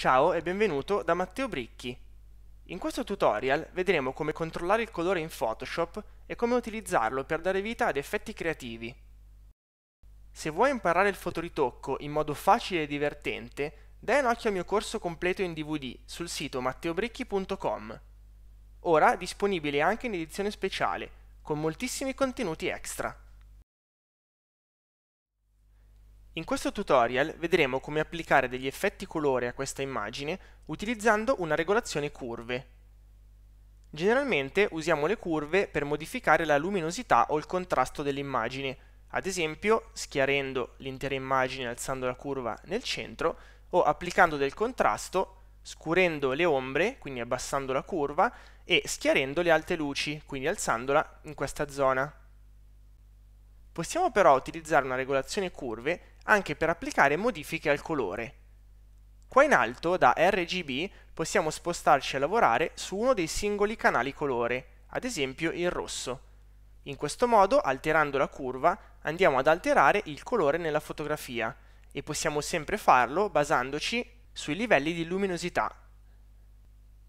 Ciao e benvenuto da Matteo Bricchi. In questo tutorial vedremo come controllare il colore in Photoshop e come utilizzarlo per dare vita ad effetti creativi. Se vuoi imparare il fotoritocco in modo facile e divertente, dai un occhio al mio corso completo in DVD sul sito matteobricchi.com. Ora disponibile anche in edizione speciale, con moltissimi contenuti extra. In questo tutorial vedremo come applicare degli effetti colore a questa immagine utilizzando una regolazione curve. Generalmente usiamo le curve per modificare la luminosità o il contrasto dell'immagine, ad esempio schiarendo l'intera immagine alzando la curva nel centro o applicando del contrasto scurendo le ombre, quindi abbassando la curva, e schiarendo le alte luci, quindi alzandola in questa zona. Possiamo però utilizzare una regolazione curve anche per applicare modifiche al colore. Qua in alto da RGB possiamo spostarci a lavorare su uno dei singoli canali colore, ad esempio il rosso. In questo modo, alterando la curva, andiamo ad alterare il colore nella fotografia e possiamo sempre farlo basandoci sui livelli di luminosità.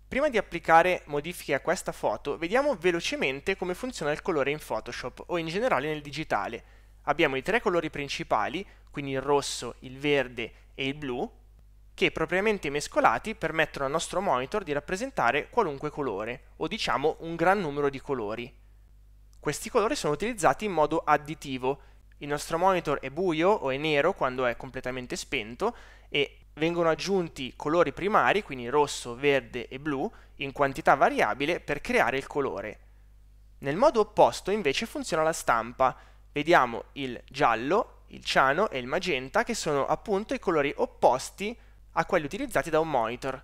Prima di applicare modifiche a questa foto, vediamo velocemente come funziona il colore in Photoshop o in generale nel digitale abbiamo i tre colori principali, quindi il rosso, il verde e il blu, che propriamente mescolati permettono al nostro monitor di rappresentare qualunque colore, o diciamo un gran numero di colori. Questi colori sono utilizzati in modo additivo, il nostro monitor è buio o è nero quando è completamente spento e vengono aggiunti colori primari, quindi rosso, verde e blu, in quantità variabile per creare il colore. Nel modo opposto invece funziona la stampa, vediamo il giallo, il ciano e il magenta che sono appunto i colori opposti a quelli utilizzati da un monitor.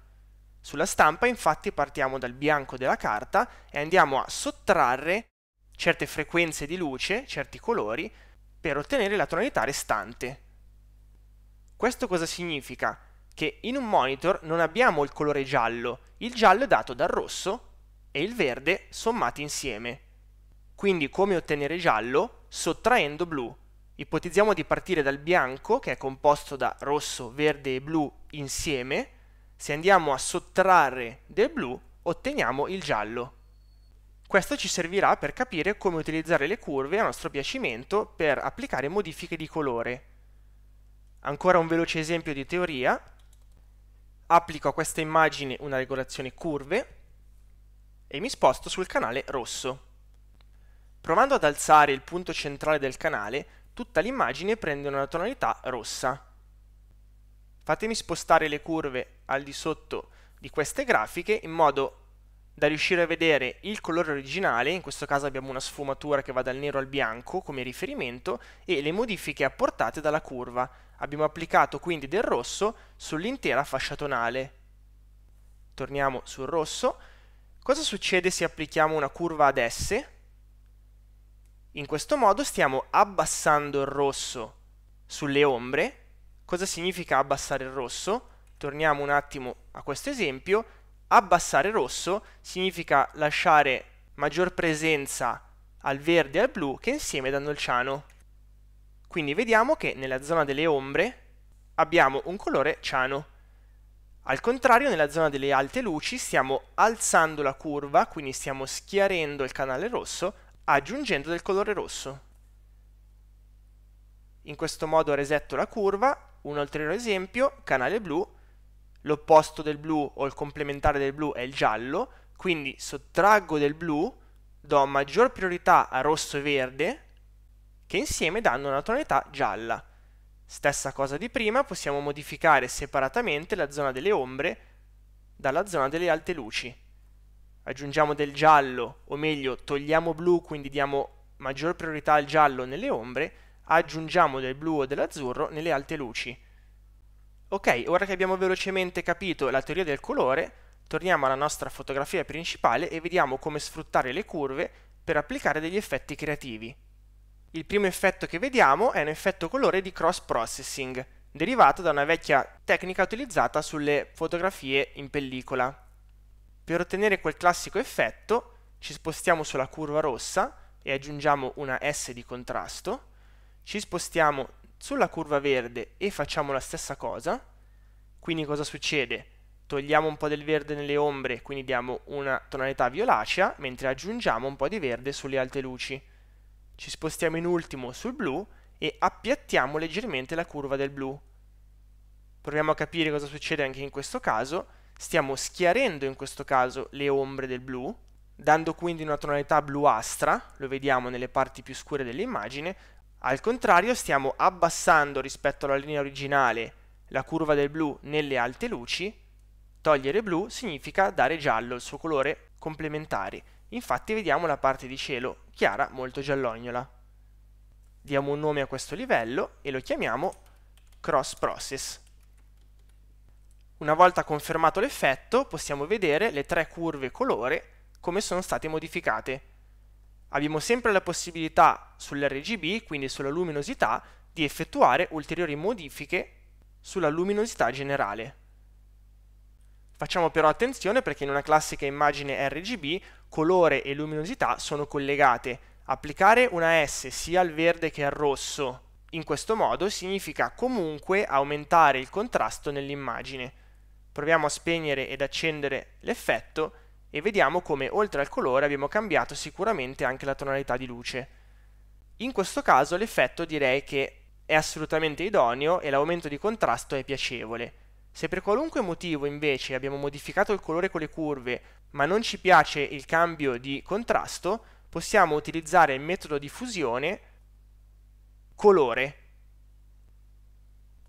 Sulla stampa infatti partiamo dal bianco della carta e andiamo a sottrarre certe frequenze di luce, certi colori, per ottenere la tonalità restante. Questo cosa significa? Che in un monitor non abbiamo il colore giallo, il giallo è dato dal rosso e il verde sommati insieme. Quindi come ottenere giallo? Sottraendo blu. Ipotizziamo di partire dal bianco, che è composto da rosso, verde e blu insieme. Se andiamo a sottrarre del blu, otteniamo il giallo. Questo ci servirà per capire come utilizzare le curve a nostro piacimento per applicare modifiche di colore. Ancora un veloce esempio di teoria. Applico a questa immagine una regolazione curve e mi sposto sul canale rosso. Provando ad alzare il punto centrale del canale, tutta l'immagine prende una tonalità rossa. Fatemi spostare le curve al di sotto di queste grafiche in modo da riuscire a vedere il colore originale, in questo caso abbiamo una sfumatura che va dal nero al bianco come riferimento, e le modifiche apportate dalla curva. Abbiamo applicato quindi del rosso sull'intera fascia tonale. Torniamo sul rosso. Cosa succede se applichiamo una curva ad S? In questo modo stiamo abbassando il rosso sulle ombre. Cosa significa abbassare il rosso? Torniamo un attimo a questo esempio. Abbassare rosso significa lasciare maggior presenza al verde e al blu che insieme danno il ciano. Quindi vediamo che nella zona delle ombre abbiamo un colore ciano. Al contrario, nella zona delle alte luci stiamo alzando la curva, quindi stiamo schiarendo il canale rosso aggiungendo del colore rosso. In questo modo resetto la curva, un ulteriore esempio, canale blu, l'opposto del blu o il complementare del blu è il giallo, quindi sottraggo del blu, do maggior priorità a rosso e verde, che insieme danno una tonalità gialla. Stessa cosa di prima, possiamo modificare separatamente la zona delle ombre dalla zona delle alte luci aggiungiamo del giallo, o meglio togliamo blu, quindi diamo maggior priorità al giallo nelle ombre, aggiungiamo del blu o dell'azzurro nelle alte luci. Ok, ora che abbiamo velocemente capito la teoria del colore, torniamo alla nostra fotografia principale e vediamo come sfruttare le curve per applicare degli effetti creativi. Il primo effetto che vediamo è un effetto colore di cross processing, derivato da una vecchia tecnica utilizzata sulle fotografie in pellicola, per ottenere quel classico effetto ci spostiamo sulla curva rossa e aggiungiamo una S di contrasto, ci spostiamo sulla curva verde e facciamo la stessa cosa, quindi cosa succede? Togliamo un po' del verde nelle ombre, quindi diamo una tonalità violacea, mentre aggiungiamo un po' di verde sulle alte luci. Ci spostiamo in ultimo sul blu e appiattiamo leggermente la curva del blu. Proviamo a capire cosa succede anche in questo caso, stiamo schiarendo in questo caso le ombre del blu, dando quindi una tonalità bluastra, lo vediamo nelle parti più scure dell'immagine, al contrario stiamo abbassando rispetto alla linea originale la curva del blu nelle alte luci, togliere blu significa dare giallo, il suo colore complementare, infatti vediamo la parte di cielo chiara molto giallognola. Diamo un nome a questo livello e lo chiamiamo cross process. Una volta confermato l'effetto possiamo vedere le tre curve colore come sono state modificate. Abbiamo sempre la possibilità sull'RGB, quindi sulla luminosità, di effettuare ulteriori modifiche sulla luminosità generale. Facciamo però attenzione perché in una classica immagine RGB colore e luminosità sono collegate. Applicare una S sia al verde che al rosso in questo modo significa comunque aumentare il contrasto nell'immagine. Proviamo a spegnere ed accendere l'effetto e vediamo come oltre al colore abbiamo cambiato sicuramente anche la tonalità di luce. In questo caso l'effetto direi che è assolutamente idoneo e l'aumento di contrasto è piacevole. Se per qualunque motivo invece abbiamo modificato il colore con le curve ma non ci piace il cambio di contrasto, possiamo utilizzare il metodo di fusione colore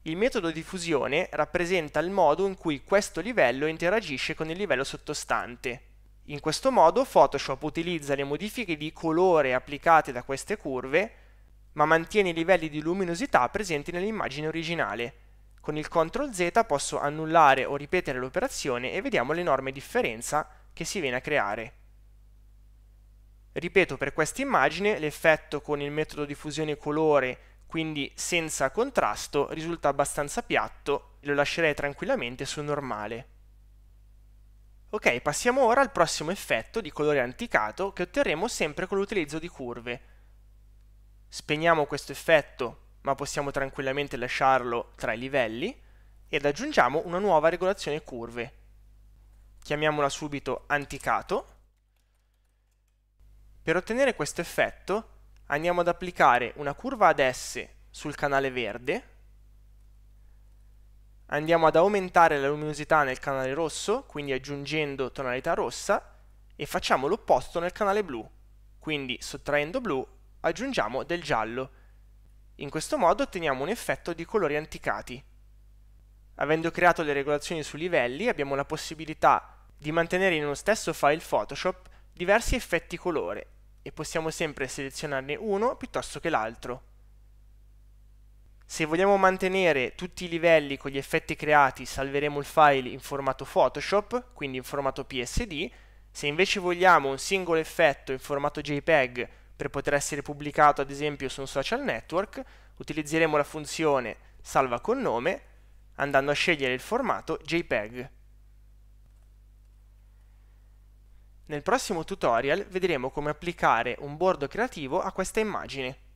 il metodo di fusione rappresenta il modo in cui questo livello interagisce con il livello sottostante. In questo modo Photoshop utilizza le modifiche di colore applicate da queste curve, ma mantiene i livelli di luminosità presenti nell'immagine originale. Con il CTRL Z posso annullare o ripetere l'operazione e vediamo l'enorme differenza che si viene a creare. Ripeto per questa immagine l'effetto con il metodo di fusione colore quindi senza contrasto risulta abbastanza piatto e lo lascerei tranquillamente su normale. Ok, passiamo ora al prossimo effetto di colore anticato che otterremo sempre con l'utilizzo di curve. Spegniamo questo effetto, ma possiamo tranquillamente lasciarlo tra i livelli, ed aggiungiamo una nuova regolazione curve. Chiamiamola subito anticato. Per ottenere questo effetto andiamo ad applicare una curva ad S sul canale verde, andiamo ad aumentare la luminosità nel canale rosso, quindi aggiungendo tonalità rossa, e facciamo l'opposto nel canale blu, quindi sottraendo blu aggiungiamo del giallo. In questo modo otteniamo un effetto di colori anticati. Avendo creato le regolazioni su livelli abbiamo la possibilità di mantenere in uno stesso file Photoshop diversi effetti colore e possiamo sempre selezionarne uno piuttosto che l'altro. Se vogliamo mantenere tutti i livelli con gli effetti creati salveremo il file in formato Photoshop, quindi in formato PSD, se invece vogliamo un singolo effetto in formato JPEG per poter essere pubblicato ad esempio su un social network, utilizzeremo la funzione salva con nome andando a scegliere il formato JPEG. Nel prossimo tutorial vedremo come applicare un bordo creativo a questa immagine.